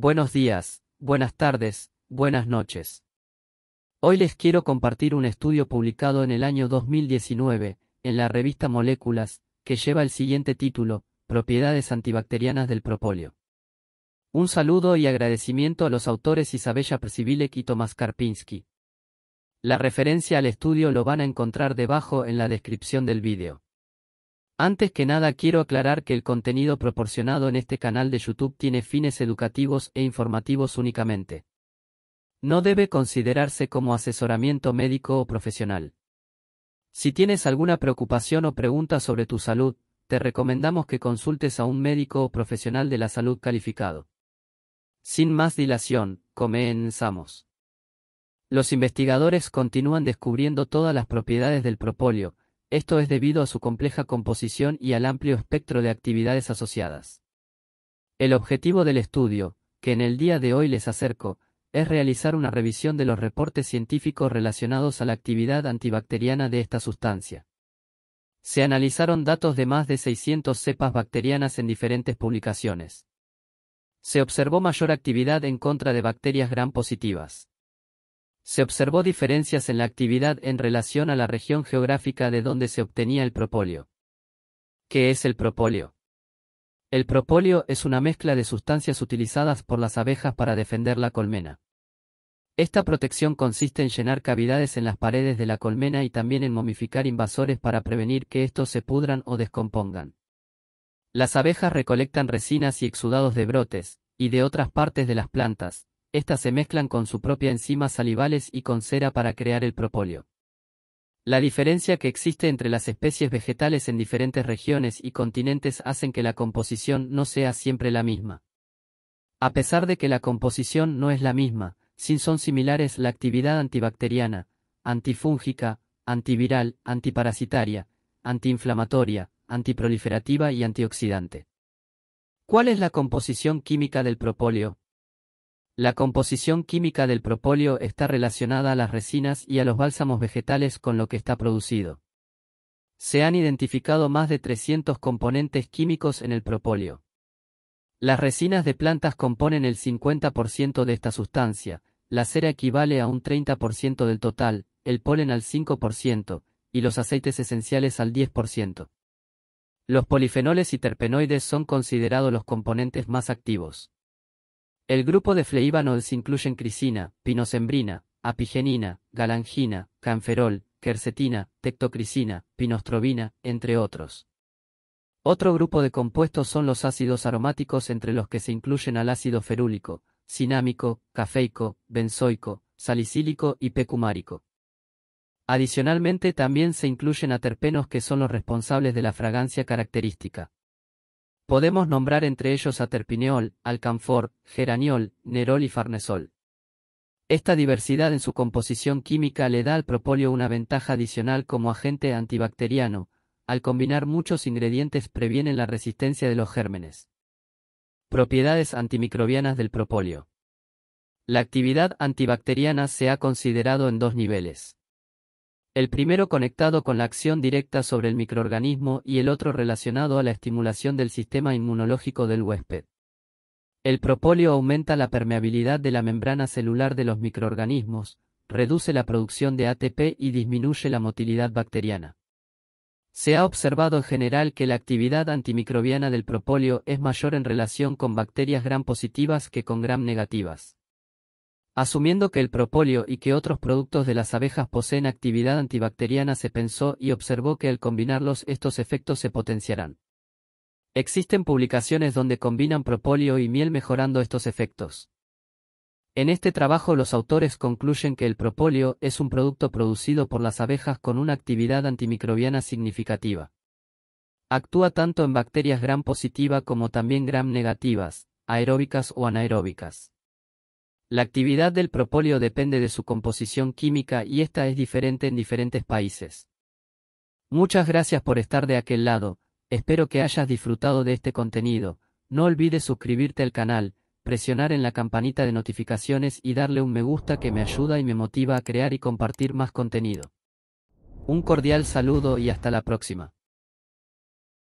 Buenos días, buenas tardes, buenas noches. Hoy les quiero compartir un estudio publicado en el año 2019, en la revista Moléculas, que lleva el siguiente título, Propiedades antibacterianas del propóleo. Un saludo y agradecimiento a los autores Isabella Persivilek y Tomás Karpinski. La referencia al estudio lo van a encontrar debajo en la descripción del vídeo. Antes que nada quiero aclarar que el contenido proporcionado en este canal de YouTube tiene fines educativos e informativos únicamente. No debe considerarse como asesoramiento médico o profesional. Si tienes alguna preocupación o pregunta sobre tu salud, te recomendamos que consultes a un médico o profesional de la salud calificado. Sin más dilación, comenzamos. Los investigadores continúan descubriendo todas las propiedades del propóleo, esto es debido a su compleja composición y al amplio espectro de actividades asociadas. El objetivo del estudio, que en el día de hoy les acerco, es realizar una revisión de los reportes científicos relacionados a la actividad antibacteriana de esta sustancia. Se analizaron datos de más de 600 cepas bacterianas en diferentes publicaciones. Se observó mayor actividad en contra de bacterias gram positivas se observó diferencias en la actividad en relación a la región geográfica de donde se obtenía el propóleo. ¿Qué es el propóleo? El propóleo es una mezcla de sustancias utilizadas por las abejas para defender la colmena. Esta protección consiste en llenar cavidades en las paredes de la colmena y también en momificar invasores para prevenir que estos se pudran o descompongan. Las abejas recolectan resinas y exudados de brotes, y de otras partes de las plantas, estas se mezclan con su propia enzima salivales y con cera para crear el propóleo. La diferencia que existe entre las especies vegetales en diferentes regiones y continentes hacen que la composición no sea siempre la misma. A pesar de que la composición no es la misma, sin son similares la actividad antibacteriana, antifúngica, antiviral, antiparasitaria, antiinflamatoria, antiproliferativa y antioxidante. ¿Cuál es la composición química del propóleo? La composición química del propóleo está relacionada a las resinas y a los bálsamos vegetales con lo que está producido. Se han identificado más de 300 componentes químicos en el propóleo. Las resinas de plantas componen el 50% de esta sustancia, la cera equivale a un 30% del total, el polen al 5% y los aceites esenciales al 10%. Los polifenoles y terpenoides son considerados los componentes más activos. El grupo de fleíbanos incluyen crisina, pinocembrina, apigenina, galangina, canferol, quercetina, tectocrisina, pinostrobina, entre otros. Otro grupo de compuestos son los ácidos aromáticos entre los que se incluyen al ácido ferúlico, cinámico, cafeico, benzoico, salicílico y pecumárico. Adicionalmente también se incluyen a terpenos que son los responsables de la fragancia característica. Podemos nombrar entre ellos a terpineol, alcanfor, geraniol, nerol y farnesol. Esta diversidad en su composición química le da al propóleo una ventaja adicional como agente antibacteriano, al combinar muchos ingredientes previenen la resistencia de los gérmenes. Propiedades antimicrobianas del propóleo. La actividad antibacteriana se ha considerado en dos niveles el primero conectado con la acción directa sobre el microorganismo y el otro relacionado a la estimulación del sistema inmunológico del huésped. El propóleo aumenta la permeabilidad de la membrana celular de los microorganismos, reduce la producción de ATP y disminuye la motilidad bacteriana. Se ha observado en general que la actividad antimicrobiana del propóleo es mayor en relación con bacterias gram positivas que con gram negativas. Asumiendo que el propóleo y que otros productos de las abejas poseen actividad antibacteriana se pensó y observó que al combinarlos estos efectos se potenciarán. Existen publicaciones donde combinan propóleo y miel mejorando estos efectos. En este trabajo los autores concluyen que el propóleo es un producto producido por las abejas con una actividad antimicrobiana significativa. Actúa tanto en bacterias gram positiva como también gram negativas, aeróbicas o anaeróbicas. La actividad del propóleo depende de su composición química y esta es diferente en diferentes países. Muchas gracias por estar de aquel lado, espero que hayas disfrutado de este contenido, no olvides suscribirte al canal, presionar en la campanita de notificaciones y darle un me gusta que me ayuda y me motiva a crear y compartir más contenido. Un cordial saludo y hasta la próxima.